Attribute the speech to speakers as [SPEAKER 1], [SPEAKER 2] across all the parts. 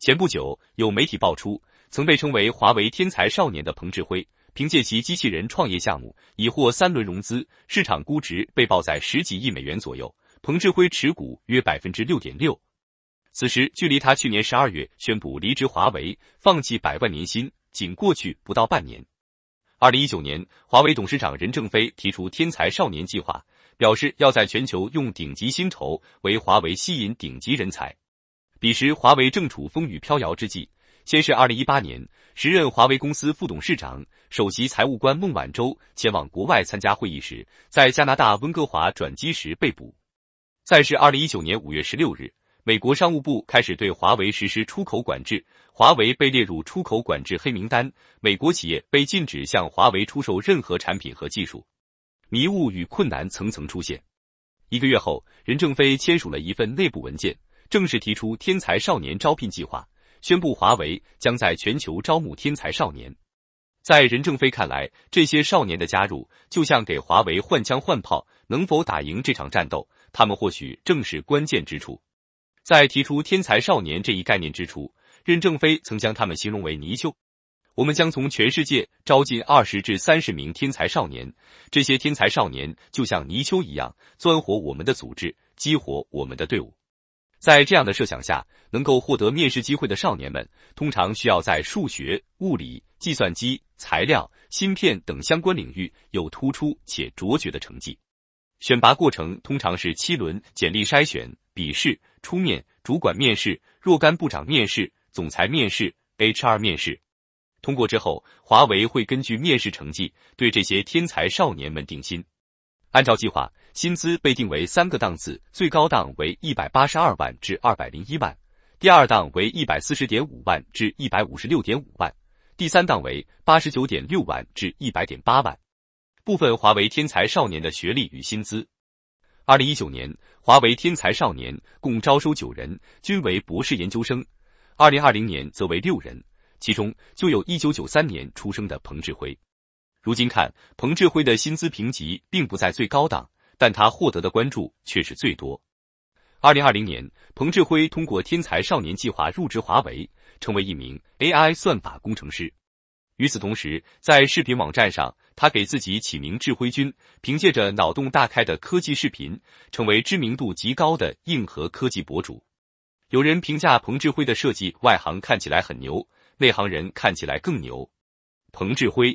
[SPEAKER 1] 前不久，有媒体爆出，曾被称为华为天才少年的彭志辉，凭借其机器人创业项目已获三轮融资，市场估值被报在十几亿美元左右，彭志辉持股约百分之六点六。此时距离他去年十二月宣布离职华为，放弃百万年薪，仅过去不到半年。二零一九年，华为董事长任正非提出天才少年计划，表示要在全球用顶级薪酬为华为吸引顶级人才。彼时，华为正处风雨飘摇之际。先是二零一八年，时任华为公司副董事长、首席财务官孟晚舟前往国外参加会议时，在加拿大温哥华转机时被捕；再是二零一九年五月十六日，美国商务部开始对华为实施出口管制，华为被列入出口管制黑名单，美国企业被禁止向华为出售任何产品和技术。迷雾与困难层层出现。一个月后，任正非签署了一份内部文件。正式提出天才少年招聘计划，宣布华为将在全球招募天才少年。在任正非看来，这些少年的加入就像给华为换枪换炮，能否打赢这场战斗，他们或许正是关键之处。在提出天才少年这一概念之初，任正非曾将他们形容为泥鳅。我们将从全世界招进二十至三十名天才少年，这些天才少年就像泥鳅一样，钻活我们的组织，激活我们的队伍。在这样的设想下，能够获得面试机会的少年们，通常需要在数学、物理、计算机、材料、芯片等相关领域有突出且卓绝的成绩。选拔过程通常是七轮简历筛选、笔试、初面、主管面试、若干部长面试、总裁面试、HR 面试。通过之后，华为会根据面试成绩对这些天才少年们定薪。按照计划。薪资被定为三个档次，最高档为一百八十二万至二百零一万，第二档为一百四十点五万至一百五十六点五万，第三档为八十九点六万至一百点八万。部分华为天才少年的学历与薪资。二零一九年，华为天才少年共招收九人，均为博士研究生；二零二零年则为六人，其中就有一九九三年出生的彭志辉。如今看，彭志辉的薪资评级并不在最高档。但他获得的关注却是最多。二零二零年，彭志辉通过天才少年计划入职华为，成为一名 AI 算法工程师。与此同时，在视频网站上，他给自己起名“志辉君”，凭借着脑洞大开的科技视频，成为知名度极高的硬核科技博主。有人评价彭志辉的设计，外行看起来很牛，内行人看起来更牛。彭志辉。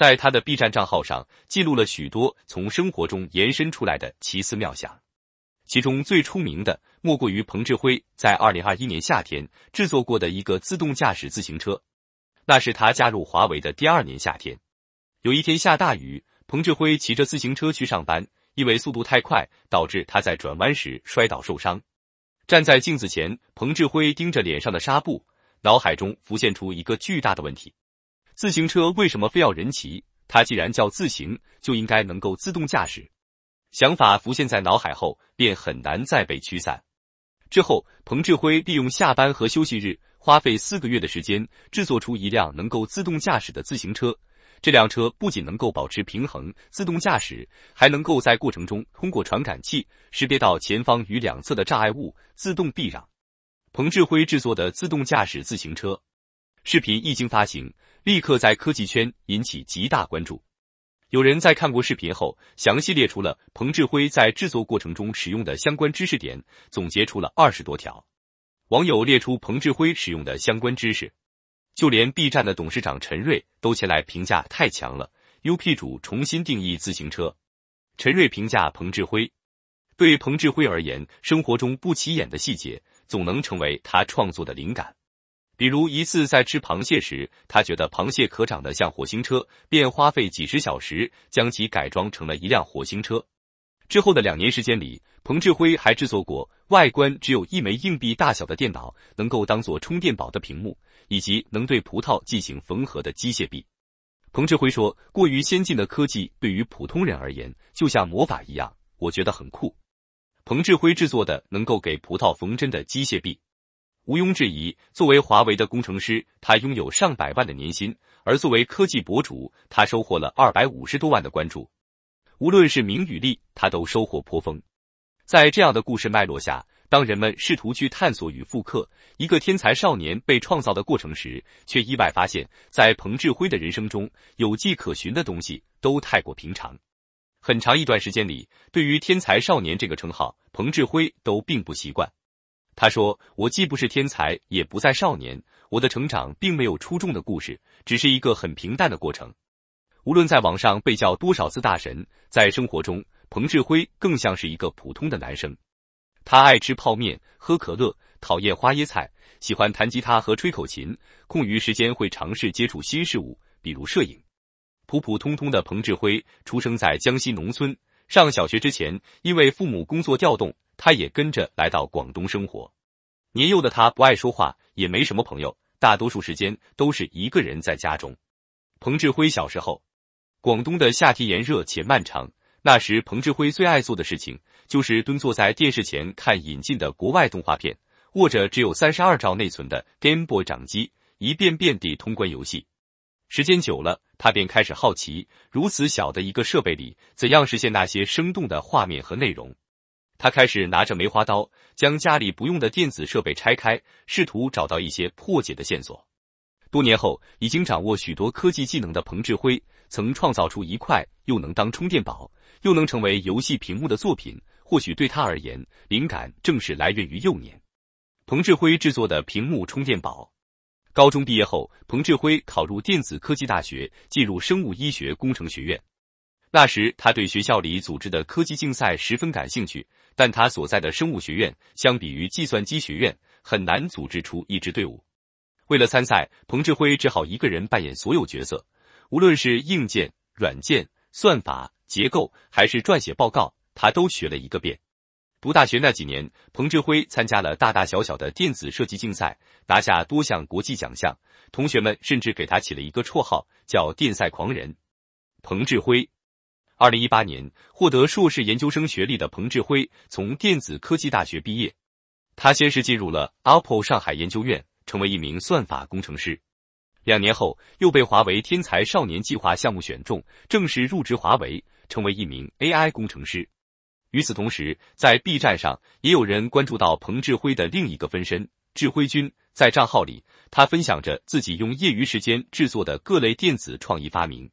[SPEAKER 1] 在他的 B 站账号上记录了许多从生活中延伸出来的奇思妙想，其中最出名的莫过于彭志辉在二零二一年夏天制作过的一个自动驾驶自行车。那是他加入华为的第二年夏天，有一天下大雨，彭志辉骑着自行车去上班，因为速度太快，导致他在转弯时摔倒受伤。站在镜子前，彭志辉盯着脸上的纱布，脑海中浮现出一个巨大的问题。自行车为什么非要人骑？它既然叫自行，就应该能够自动驾驶。想法浮现在脑海后，便很难再被驱散。之后，彭志辉利用下班和休息日，花费四个月的时间，制作出一辆能够自动驾驶的自行车。这辆车不仅能够保持平衡、自动驾驶，还能够在过程中通过传感器识别到前方与两侧的障碍物，自动避让。彭志辉制作的自动驾驶自行车视频一经发行。立刻在科技圈引起极大关注。有人在看过视频后，详细列出了彭志辉在制作过程中使用的相关知识点，总结出了二十多条。网友列出彭志辉使用的相关知识，就连 B 站的董事长陈瑞都前来评价太强了。UP 主重新定义自行车。陈瑞评价彭志辉：对彭志辉而言，生活中不起眼的细节总能成为他创作的灵感。比如一次在吃螃蟹时，他觉得螃蟹壳长得像火星车，便花费几十小时将其改装成了一辆火星车。之后的两年时间里，彭志辉还制作过外观只有一枚硬币大小的电脑，能够当做充电宝的屏幕，以及能对葡萄进行缝合的机械臂。彭志辉说：“过于先进的科技对于普通人而言，就像魔法一样，我觉得很酷。”彭志辉制作的能够给葡萄缝针的机械臂。毋庸置疑，作为华为的工程师，他拥有上百万的年薪；而作为科技博主，他收获了二百五十多万的关注。无论是名与利，他都收获颇丰。在这样的故事脉络下，当人们试图去探索与复刻一个天才少年被创造的过程时，却意外发现，在彭志辉的人生中有迹可循的东西都太过平常。很长一段时间里，对于天才少年这个称号，彭志辉都并不习惯。他说：“我既不是天才，也不再少年。我的成长并没有出众的故事，只是一个很平淡的过程。无论在网上被叫多少次大神，在生活中，彭志辉更像是一个普通的男生。他爱吃泡面，喝可乐，讨厌花椰菜，喜欢弹吉他和吹口琴。空余时间会尝试接触新事物，比如摄影。普普通通的彭志辉出生在江西农村，上小学之前，因为父母工作调动。”他也跟着来到广东生活。年幼的他不爱说话，也没什么朋友，大多数时间都是一个人在家中。彭志辉小时候，广东的夏天炎热且漫长。那时，彭志辉最爱做的事情就是蹲坐在电视前看引进的国外动画片，握着只有三十二兆内存的 Game Boy 掌机，一遍遍地通关游戏。时间久了，他便开始好奇，如此小的一个设备里，怎样实现那些生动的画面和内容。他开始拿着梅花刀，将家里不用的电子设备拆开，试图找到一些破解的线索。多年后，已经掌握许多科技技能的彭志辉，曾创造出一块又能当充电宝，又能成为游戏屏幕的作品。或许对他而言，灵感正是来源于幼年。彭志辉制作的屏幕充电宝。高中毕业后，彭志辉考入电子科技大学，进入生物医学工程学院。那时，他对学校里组织的科技竞赛十分感兴趣，但他所在的生物学院相比于计算机学院，很难组织出一支队伍。为了参赛，彭志辉只好一个人扮演所有角色，无论是硬件、软件、算法、结构，还是撰写报告，他都学了一个遍。读大学那几年，彭志辉参加了大大小小的电子设计竞赛，拿下多项国际奖项。同学们甚至给他起了一个绰号，叫“电赛狂人”彭志辉。二零一八年，获得硕士研究生学历的彭志辉从电子科技大学毕业。他先是进入了 Apple 上海研究院，成为一名算法工程师。两年后，又被华为天才少年计划项目选中，正式入职华为，成为一名 AI 工程师。与此同时，在 B 站上也有人关注到彭志辉的另一个分身——志辉君。在账号里，他分享着自己用业余时间制作的各类电子创意发明。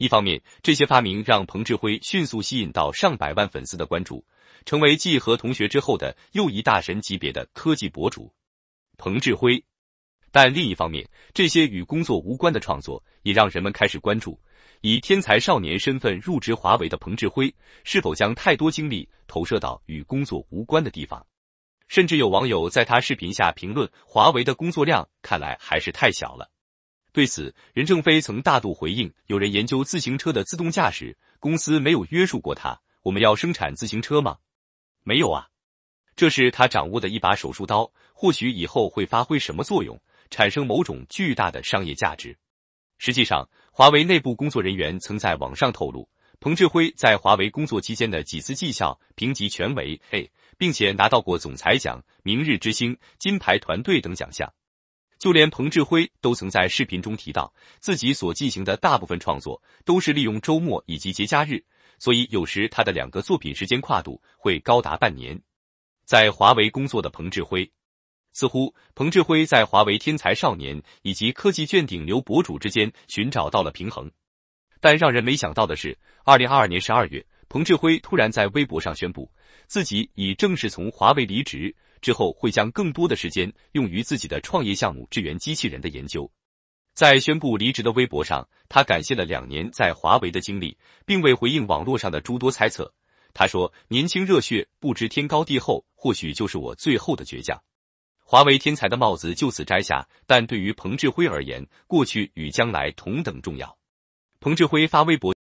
[SPEAKER 1] 一方面，这些发明让彭志辉迅速吸引到上百万粉丝的关注，成为继和同学之后的又一大神级别的科技博主彭志辉。但另一方面，这些与工作无关的创作也让人们开始关注，以天才少年身份入职华为的彭志辉是否将太多精力投射到与工作无关的地方。甚至有网友在他视频下评论：“华为的工作量看来还是太小了。”对此，任正非曾大度回应：“有人研究自行车的自动驾驶，公司没有约束过他。我们要生产自行车吗？没有啊。这是他掌握的一把手术刀，或许以后会发挥什么作用，产生某种巨大的商业价值。”实际上，华为内部工作人员曾在网上透露，彭志辉在华为工作期间的几次绩效评级全为 A，并且拿到过总裁奖、明日之星、金牌团队等奖项。就连彭志辉都曾在视频中提到，自己所进行的大部分创作都是利用周末以及节假日，所以有时他的两个作品时间跨度会高达半年。在华为工作的彭志辉，似乎彭志辉在华为天才少年以及科技圈顶流博主之间寻找到了平衡。但让人没想到的是，二零二二年十二月，彭志辉突然在微博上宣布，自己已正式从华为离职。之后会将更多的时间用于自己的创业项目——支援机器人的研究。在宣布离职的微博上，他感谢了两年在华为的经历，并未回应网络上的诸多猜测。他说：“年轻热血，不知天高地厚，或许就是我最后的倔强。”华为天才的帽子就此摘下，但对于彭志辉而言，过去与将来同等重要。彭志辉发微博。